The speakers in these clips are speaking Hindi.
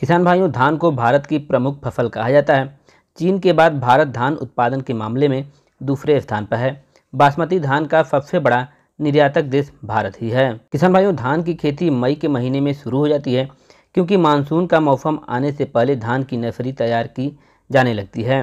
किसान भाइयों धान को भारत की प्रमुख फसल कहा जाता है चीन के बाद भारत धान उत्पादन के मामले में दूसरे स्थान पर है बासमती धान का सबसे बड़ा निर्यातक देश भारत ही है किसान भाइयों धान की खेती मई के महीने में शुरू हो जाती है क्योंकि मानसून का मौसम आने से पहले धान की नर्सरी तैयार की जाने लगती है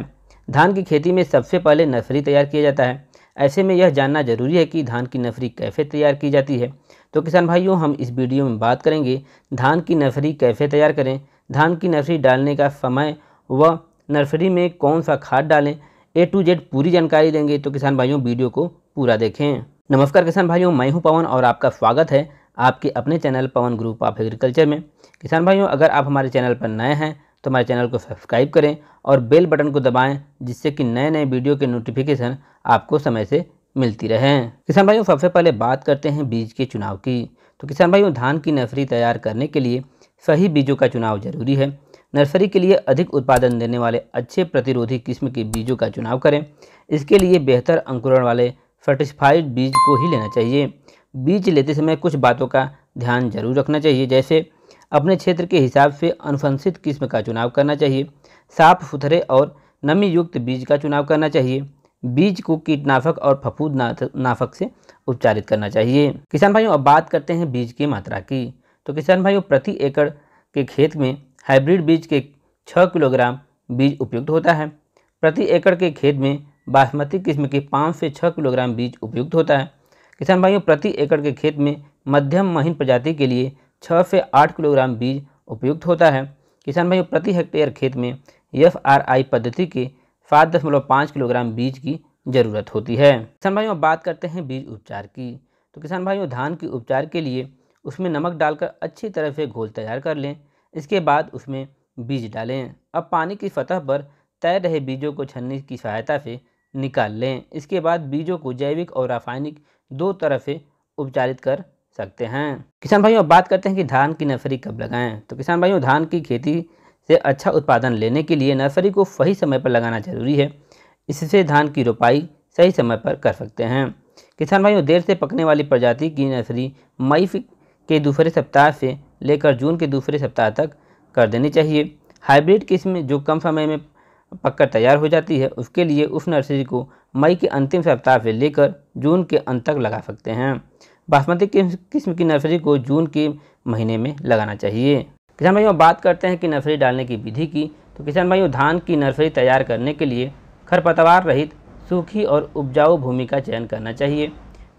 धान की खेती में सबसे पहले नर्सरी तैयार किया जाता है ऐसे में यह जानना जरूरी है कि धान की नर्सरी कैसे तैयार की जाती है तो किसान भाइयों हम इस वीडियो में बात करेंगे धान की नर्सरी कैसे तैयार करें धान की नर्सरी डालने का समय व नर्सरी में कौन सा खाद डालें ए टू जेड पूरी जानकारी देंगे तो किसान भाइयों वीडियो को पूरा देखें नमस्कार किसान भाइयों मैं हूं पवन और आपका स्वागत है आपके अपने channel Pawan group of agriculture में किसान भाइयों अगर आप हमारे चैनल पर नए हैं तो हमारे चैनल को सब्सक्राइब करें और बेल बटन को दबाएं जिससे कि नए नए वीडियो के नोटिफिकेशन आपको समय से मिलती रहें किसान भाइयों सबसे पहले बात करते हैं बीज के चुनाव की तो किसान भाइयों धान की नर्सरी तैयार करने के लिए सही बीजों का चुनाव जरूरी है नर्सरी के लिए अधिक उत्पादन देने वाले अच्छे प्रतिरोधी किस्म के बीजों का चुनाव करें इसके लिए बेहतर अंकुरण वाले सर्टिफाइड बीज को ही लेना चाहिए बीज लेते समय कुछ बातों का ध्यान जरूर रखना चाहिए जैसे अपने क्षेत्र के हिसाब से अनुशंसित किस्म का चुनाव करना चाहिए साफ सुथरे और नमी युक्त बीज का चुनाव करना चाहिए बीज को कीटनाशक और फफूद नाशक से उपचारित करना चाहिए किसान भाइयों अब बात करते हैं बीज की मात्रा की तो किसान भाइयों प्रति एकड़ के खेत में हाइब्रिड बीज के छः किलोग्राम बीज उपयुक्त होता है प्रति एकड़ के खेत में बासमती किस्म के पाँच से छः किलोग्राम बीज उपयुक्त होता है किसान भाइयों प्रति एकड़ के खेत में मध्यम महीन प्रजाति के लिए छः से आठ किलोग्राम बीज उपयुक्त होता है किसान भाइयों प्रति हेक्टेयर खेत में एफ आर आई पद्धति के सात दशमलव पाँच किलोग्राम बीज की ज़रूरत होती है किसान भाइयों बात करते हैं बीज उपचार की तो किसान भाइयों धान के उपचार के लिए उसमें नमक डालकर अच्छी तरह से घोल तैयार कर लें इसके बाद उसमें बीज डालें अब पानी की सतह पर तैर रहे बीजों को छन्नी की सहायता से निकाल लें इसके बाद बीजों को जैविक और रासायनिक दो तरह से उपचारित कर सकते हैं किसान भाइयों अब बात करते हैं कि धान की नर्सरी कब लगाएं तो किसान भाइयों धान की खेती से अच्छा उत्पादन लेने के लिए नर्सरी को सही समय पर लगाना जरूरी है इससे धान की रोपाई सही समय पर कर सकते हैं किसान भाइयों देर से पकने वाली प्रजाति की नर्सरी मई के दूसरे सप्ताह से लेकर जून के दूसरे सप्ताह तक कर देनी चाहिए हाइब्रिड किस्म जो कम समय में पककर तैयार हो जाती है उसके लिए उस नर्सरी को मई के अंतिम सप्ताह से लेकर जून के अंत तक लगा सकते हैं बासमती किस्म की नर्सरी को जून के महीने में लगाना चाहिए किसान भाइयों बात करते हैं कि नर्सरी डालने की विधि की तो किसान भाइयों धान की नर्सरी तैयार करने के लिए खरपतवार रहित सूखी और उपजाऊ भूमि का चयन करना चाहिए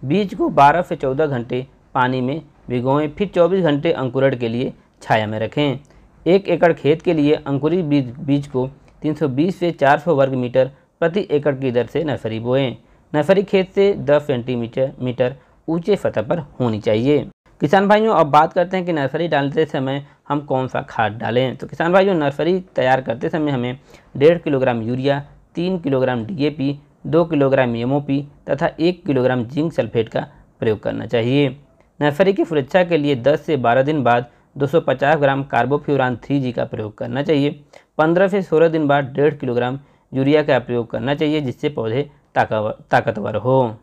बीज को 12 से 14 घंटे पानी में भिगोएं फिर 24 घंटे अंकुरण के लिए छाया में रखें एक एकड़ खेत के लिए अंकुरित बीज बीज को 320 से 400 वर्ग मीटर प्रति एकड़ की दर से नर्सरी बोएं नर्सरी खेत से 10 सेंटीमीटर मीटर ऊंचे सतह पर होनी चाहिए किसान भाइयों अब बात करते हैं कि नर्सरी डालते समय हम कौन सा खाद डालें तो किसान भाइयों नर्सरी तैयार करते समय हमें डेढ़ किलोग्राम यूरिया तीन किलोग्राम डीएपी, दो किलोग्राम एमओपी तथा एक किलोग्राम जिंक सल्फेट का प्रयोग करना चाहिए नर्सरी की सुरक्षा के लिए 10 से 12 दिन बाद 250 ग्राम कार्बोफ्यूरान 3G का प्रयोग करना चाहिए 15 से 16 दिन बाद डेढ़ किलोग्राम यूरिया का प्रयोग करना चाहिए जिससे पौधे ताकतवर हो